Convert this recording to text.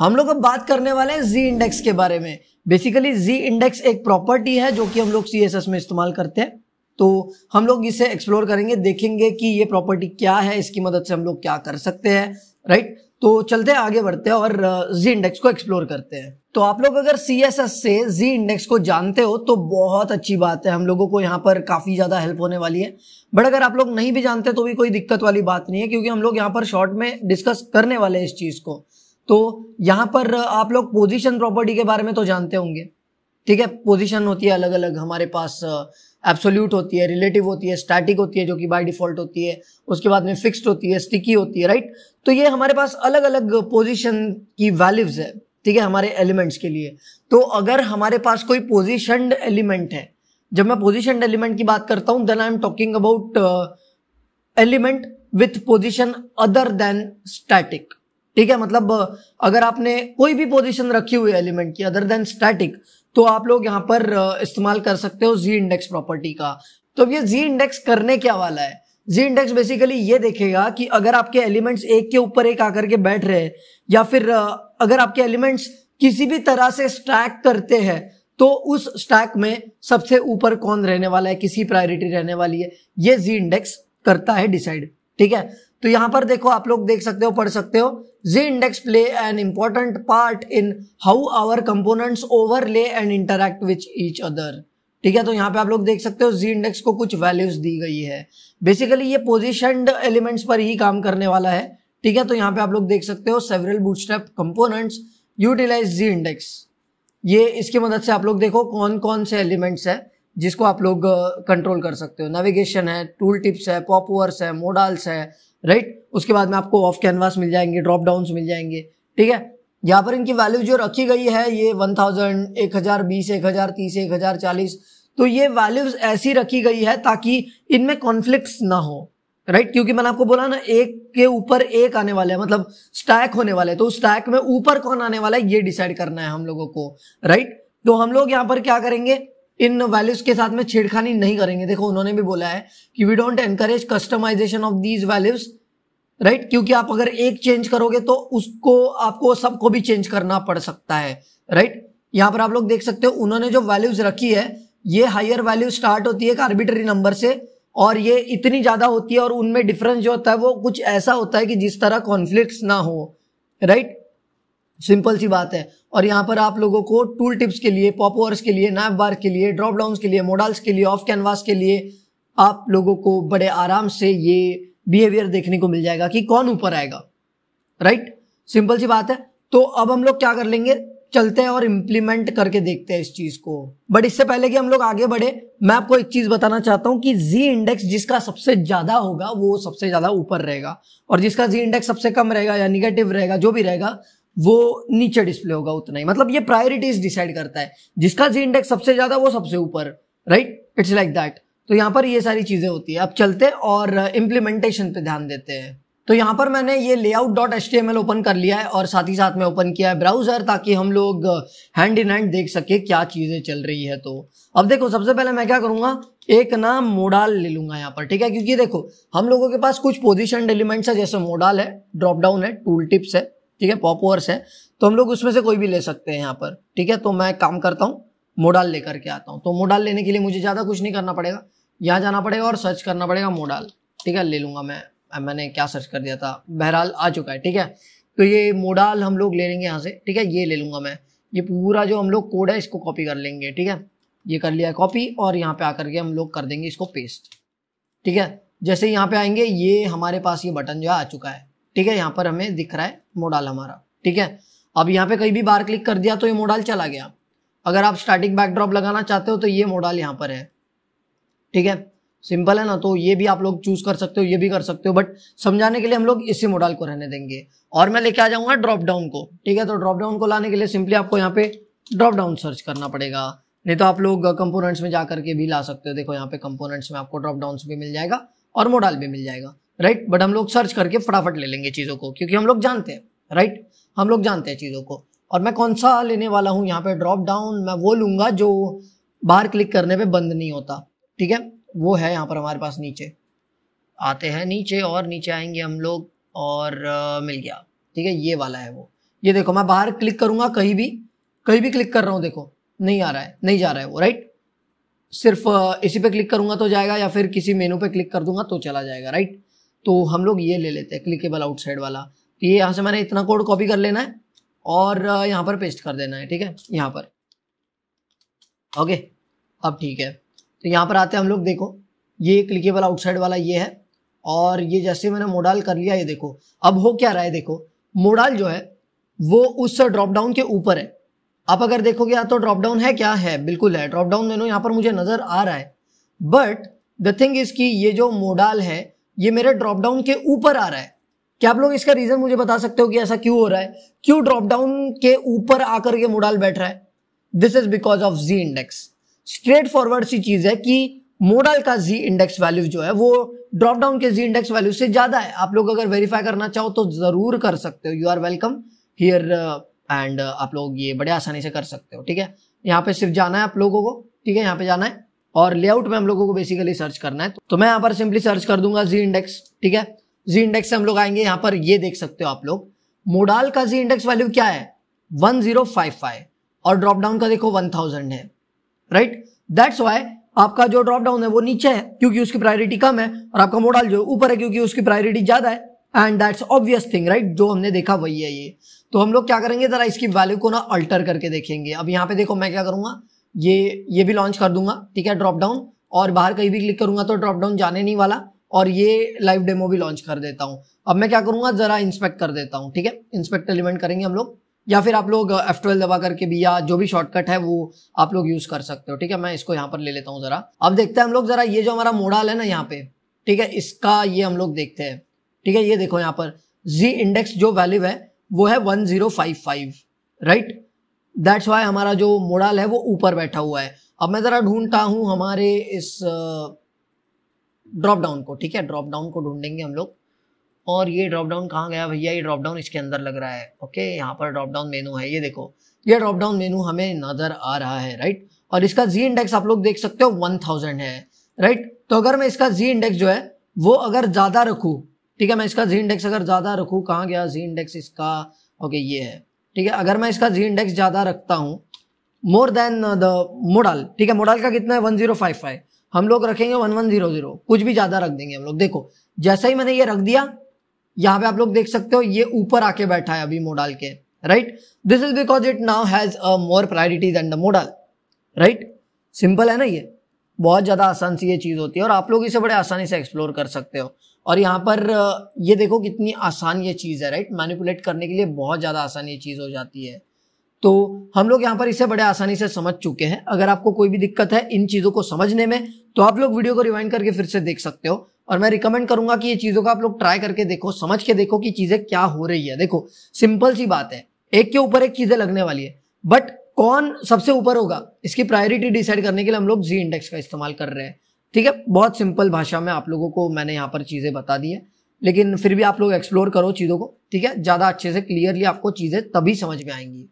हम लोग अब बात करने वाले हैं जी इंडेक्स के बारे में बेसिकली जी इंडेक्स एक प्रॉपर्टी है जो कि हम लोग सी में इस्तेमाल करते हैं तो हम लोग इसे एक्सप्लोर करेंगे देखेंगे कि ये प्रॉपर्टी क्या है इसकी मदद से हम लोग क्या कर सकते हैं राइट तो चलते हैं आगे बढ़ते हैं और जी इंडेक्स को एक्सप्लोर करते हैं तो आप लोग अगर सी एस एस से जी इंडेक्स को जानते हो तो बहुत अच्छी बात है हम लोगों को यहाँ पर काफ़ी ज़्यादा हेल्प होने वाली है बट अगर आप लोग नहीं भी जानते तो भी कोई दिक्कत वाली बात नहीं है क्योंकि हम लोग यहाँ पर शॉर्ट में डिस्कस करने वाले हैं इस चीज़ को तो यहाँ पर आप लोग पोजीशन प्रॉपर्टी के बारे में तो जानते होंगे ठीक है पोजीशन होती है अलग अलग हमारे पास एब्सोल्यूट uh, होती है रिलेटिव होती है स्टैटिक होती है जो कि बाय डिफॉल्ट होती है उसके बाद में फिक्स्ड होती है स्टिकी होती है राइट तो ये हमारे पास अलग अलग पोजीशन की वैल्यूज है ठीक है हमारे एलिमेंट्स के लिए तो अगर हमारे पास कोई पोजिशन एलिमेंट है जब मैं पोजिशन एलिमेंट की बात करता हूँ then I am talking about element with position other than static ठीक है मतलब अगर आपने कोई भी पोजीशन रखी हुई एलिमेंट की अदर देन स्टैटिक तो आप लोग यहाँ पर इस्तेमाल कर सकते हो जी इंडेक्स प्रॉपर्टी का तो अब ये जी इंडेक्स करने क्या वाला है जी इंडेक्स बेसिकली ये देखेगा कि अगर आपके एलिमेंट्स एक के ऊपर एक आकर के बैठ रहे या फिर अगर आपके एलिमेंट्स किसी भी तरह से स्टैक करते हैं तो उस स्टैक में सबसे ऊपर कौन रहने वाला है किसी प्रायोरिटी रहने वाली है ये जी इंडेक्स करता है डिसाइड ठीक है तो यहां पर देखो आप लोग देख सकते हो पढ़ सकते हो They index play an important part in how our components overlay and interact with each other. ठीक है तो यहाँ पे आप लोग देख सकते हो जी इंडेक्स को कुछ वैल्यूज दी गई है बेसिकली ये पोजिशन एलिमेंट्स पर ही काम करने वाला है ठीक है तो यहाँ पे आप लोग देख सकते हो several Bootstrap components utilize z index ये इसकी मदद से आप लोग देखो कौन कौन से एलिमेंट्स है जिसको आप लोग कंट्रोल कर सकते हो नेविगेशन है टूल टिप्स है पॉपुअर्स है मोडल्स है राइट उसके बाद में आपको ऑफ कैनवास मिल जाएंगे ड्रॉप डाउन मिल जाएंगे ठीक है यहाँ पर इनकी वैल्यू जो रखी गई है ये वन थाउजेंड एक हजार बीस एक हजार तीस एक हजार चालीस तो ये वैल्यूज ऐसी रखी गई है ताकि इनमें कॉन्फ्लिक्ट ना हो राइट क्योंकि मैंने आपको बोला ना एक के ऊपर एक आने वाले है मतलब स्टैक होने वाले तो स्टैक में ऊपर कौन आने वाला है ये डिसाइड करना है हम लोगों को राइट तो हम लोग यहाँ पर क्या करेंगे इन वैल्यूज के साथ में छेड़खानी नहीं करेंगे देखो उन्होंने भी बोला है कि we don't encourage customization of these values right क्योंकि आप अगर एक चेंज करोगे तो उसको आपको सबको भी चेंज करना पड़ सकता है राइट right? यहाँ पर आप लोग देख सकते हो उन्होंने जो वैल्यूज रखी है ये हायर वैल्यू स्टार्ट होती है एक आर्बिटरी नंबर से और ये इतनी ज्यादा होती है और उनमें डिफरेंस जो होता है वो कुछ ऐसा होता है कि जिस तरह कॉन्फ्लिक्ट ना हो राइट सिंपल सी बात है और यहाँ पर आप लोगों को टूल टिप्स के लिए पॉपोअर्स के लिए नैप बार के लिए ड्रॉप डाउन के लिए मॉडल्स के लिए ऑफ कैनवास के लिए आप लोगों को बड़े आराम से ये बिहेवियर देखने को मिल जाएगा कि कौन ऊपर आएगा राइट सिंपल सी बात है तो अब हम लोग क्या कर लेंगे चलते हैं और इम्प्लीमेंट करके देखते हैं इस चीज को बट इससे पहले कि हम लोग आगे बढ़े मैं आपको एक चीज बताना चाहता हूँ कि जी इंडेक्स जिसका सबसे ज्यादा होगा वो सबसे ज्यादा ऊपर रहेगा और जिसका जी इंडेक्स सबसे कम रहेगा या निगेटिव रहेगा जो भी रहेगा वो नीचे डिस्प्ले होगा उतना ही मतलब ये प्रायोरिटीज डिसाइड करता है जिसका जी इंडेक्स सबसे ज़्यादा वो सबसे ऊपर राइट इट्स लाइक दैट तो यहाँ पर ये सारी चीज़ें होती है अब चलते और इम्प्लीमेंटेशन uh, पे ध्यान देते हैं तो यहाँ पर मैंने ये लेआउट डॉट एच ओपन कर लिया है और साथ ही साथ में ओपन किया है ब्राउज़र ताकि हम लोग हैंड इन हैंड देख सके क्या चीज़ें चल रही है तो अब देखो सबसे पहले मैं क्या करूंगा एक ना मोडाल ले लूंगा यहाँ पर ठीक है क्योंकि देखो हम लोगों के पास कुछ पोजिशन एलिमेंट्स है जैसे मोडाल है ड्रॉप डाउन है टूल टिप्स है ठीक है पॉप है तो हम लोग उसमें से कोई भी ले सकते हैं यहाँ पर ठीक है तो मैं काम करता हूँ मोडाल लेकर के आता हूँ तो मोडाल लेने के लिए मुझे ज़्यादा कुछ नहीं करना पड़ेगा यहाँ जाना पड़ेगा और सर्च करना पड़ेगा मोडाल ठीक है ले लूँगा मैं मैंने क्या सर्च कर दिया था बहरहाल आ चुका है ठीक है तो ये मोडाल हम लोग ले लेंगे यहाँ से ठीक है ये ले लूँगा मैं ये पूरा जो हम लोग कोड है इसको कॉपी कर लेंगे ठीक है ये कर लिया कॉपी और यहाँ पे आकर के हम लोग कर देंगे इसको पेस्ट ठीक है जैसे यहाँ पे आएंगे ये हमारे पास ये बटन जो है आ चुका है ठीक है यहाँ पर हमें दिख रहा है मोडाल हमारा ठीक है अब यहाँ पे कहीं भी बार क्लिक कर दिया तो ये मोडाल चला गया अगर आप स्टैटिक बैकड्रॉप लगाना चाहते हो तो ये मोडाल यहाँ पर है ठीक है सिंपल है ना तो ये भी आप लोग चूज कर सकते हो ये भी कर सकते हो बट समझाने के लिए हम लोग इसी मोडाल को रहने देंगे और मैं लेके आ जाऊंगा ड्रॉप डाउन को ठीक है तो ड्रॉप डाउन को लाने के लिए सिंपली आपको यहाँ पे ड्रॉप डाउन सर्च करना पड़ेगा नहीं तो आप लोग कंपोनेंट्स में जाकर के भी ला सकते हो देखो यहाँ पे कंपोनेंट्स में आपको ड्रॉप डाउन भी मिल जाएगा और मोडाल भी मिल जाएगा राइट बट हम लोग सर्च करके फटाफट ले लेंगे चीज़ों को क्योंकि हम लोग जानते हैं राइट हम लोग जानते हैं चीज़ों को और मैं कौन सा लेने वाला हूँ यहाँ पे ड्रॉप डाउन मैं वो लूंगा जो बाहर क्लिक करने पे बंद नहीं होता ठीक है वो है यहाँ पर हमारे पास नीचे आते हैं नीचे और नीचे आएंगे हम लोग और आ, मिल गया ठीक है ये वाला है वो ये देखो मैं बाहर क्लिक करूंगा कहीं भी कहीं भी क्लिक कर रहा हूँ देखो नहीं आ रहा है नहीं जा रहा है वो राइट सिर्फ इसी पे क्लिक करूंगा तो जाएगा या फिर किसी मेनू पे क्लिक कर दूंगा तो चला जाएगा राइट तो हम लोग ये ले लेते हैं क्लिकेबल आउटसाइड वाला तो ये यहाँ से मैंने इतना कोड कॉपी कर लेना है और यहाँ पर पेस्ट कर देना है ठीक है यहाँ पर ओके अब ठीक है तो यहाँ पर आते हैं हम लोग देखो ये क्लिकेबल आउटसाइड वाला ये है और ये जैसे मैंने मोडाल कर लिया ये देखो अब हो क्या रहा है देखो मोडाल जो है वो उस ड्रॉप डाउन के ऊपर है आप अगर देखोगे तो ड्रॉप डाउन है क्या है बिल्कुल है ड्रॉप डाउन यहाँ पर मुझे नज़र आ रहा है बट द थिंग इज़ कि ये जो मोडाल है ये मेरा ड्रॉप डाउन के ऊपर आ रहा है क्या आप लोग इसका रीजन मुझे बता सकते हो कि ऐसा क्यों हो रहा है क्यों ड्रॉप डाउन के ऊपर आकर के मोडाल बैठ रहा है this is because of z index straight forward सी चीज है कि मोडाल का जी इंडेक्स वैल्यू जो है वो ड्रॉप डाउन के जी इंडेक्स वैल्यू से ज्यादा है आप लोग अगर वेरीफाई करना चाहो तो जरूर कर सकते हो you are welcome here and आप लोग ये बड़े आसानी से कर सकते हो ठीक है यहाँ पे सिर्फ जाना है आप लोगों को ठीक है यहाँ पे जाना है और लेआउट में हम लोगों को बेसिकली सर्च करना है तो मैं यहाँ पर सिंपली सर्च कर दूंगा जी इंडेक्स ठीक है जी इंडेक्स से हम लोग आएंगे यहाँ पर ये देख सकते हो आप लोग मोडाल का जी इंडेक्स वैल्यू क्या है 1055 और ड्रॉप डाउन का देखो 1000 है राइट दैट्स वाई आपका जो ड्रॉप डाउन है वो नीचे है क्योंकि उसकी प्रायोरिटी कम है और आपका मोडाल जो ऊपर है क्योंकि उसकी प्रायोरिटी ज्यादा है and that's obvious thing right जो हमने देखा वही है ये तो हम लोग क्या करेंगे जरा इसकी वैल्यू को ना अल्टर करके देखेंगे अब यहाँ पे देखो मैं क्या करूंगा ये ये भी लॉन्च कर दूंगा ठीक है ड्रॉप डाउन और बाहर कहीं भी क्लिक करूंगा तो ड्रॉप डाउन जाने नहीं वाला और ये लाइव डेमो भी लॉन्च कर देता हूँ अब मैं क्या करूंगा ज़रा इंस्पेक्ट कर देता हूँ ठीक है इंस्पेक्ट एलिमेंट करेंगे हम लोग या फिर आप लोग एफ uh, ट्वेल्व दबा करके भी या जो भी शॉर्टकट है वो आप लोग यूज़ कर सकते हो ठीक है मैं इसको यहाँ पर ले लेता हूँ ज़रा अब देखते हैं हम लोग ज़रा ये जो हमारा मोडाल है ना यहाँ पे ठीक है इसका ये हम लोग देखते हैं ठीक है ये देखो यहाँ पर जी इंडेक्स जो वैल्यू है वो है one zero five five right that's why हमारा जो मोडाल है वो ऊपर बैठा हुआ है अब मैं ज़रा ढूंढता हूँ हमारे इस ड्रॉप डाउन को ठीक है ड्रॉप डाउन को ढूंढेंगे हम लोग और ये ड्रॉप डाउन कहाँ गया भैया ये ड्रॉप डाउन इसके अंदर लग रहा है ओके यहाँ पर ड्रॉप डाउन मेनू है ये देखो ये ड्रॉप डाउन मेनू हमें नज़र आ रहा है राइट और इसका जी इंडेक्स आप लोग देख सकते हो वन थाउजेंड है राइट तो अगर मैं इसका जी इंडेक्स जो है वो अगर ज़्यादा रखूँ ठीक है मैं इसका जी इंडेक्स अगर ज़्यादा रखूँ कहाँ गया जी इंडेक्स इसका ओके ये है ठीक है अगर मैं इसका जी इंडेक्स ज़्यादा रखता हूँ मोर देन द मोडल ठीक है मोडल का कितना है वन जीरो फाइव फाइव हम लोग रखेंगे वन वन जीरो जीरो कुछ भी ज़्यादा रख देंगे हम लोग देखो जैसा ही मैंने ये रख दिया यहाँ पे आप लोग देख सकते हो ये ऊपर आके बैठा है अभी मोडल के right this is because it now has a more priority than the modal right simple है ना ये बहुत ज़्यादा आसान सी ये चीज़ होती है और आप लोग इसे बड़े आसानी से एक्सप्लोर कर सकते हो और यहाँ पर ये देखो कितनी आसान ये चीज़ है राइट मैनिपुलेट करने के लिए बहुत ज़्यादा आसान ये चीज़ हो जाती है तो हम लोग यहाँ पर इसे बड़े आसानी से समझ चुके हैं अगर आपको कोई भी दिक्कत है इन चीज़ों को समझने में तो आप लोग वीडियो को रिवाइंड करके फिर से देख सकते हो और मैं रिकमेंड करूंगा कि ये चीज़ों का आप लोग ट्राई करके देखो समझ के देखो कि चीज़ें क्या हो रही है देखो सिंपल सी बात है एक के ऊपर एक चीज़ें लगने वाली है बट कौन सबसे ऊपर होगा इसकी प्रायोरिटी डिसाइड करने के लिए हम लोग जी इंडेक्स का इस्तेमाल कर रहे हैं ठीक है बहुत सिंपल भाषा में आप लोगों को मैंने यहाँ पर चीज़ें बता दी है लेकिन फिर भी आप लोग एक्सप्लोर करो चीज़ों को ठीक है ज़्यादा अच्छे से क्लियरली आपको चीज़ें तभी समझ में आएंगी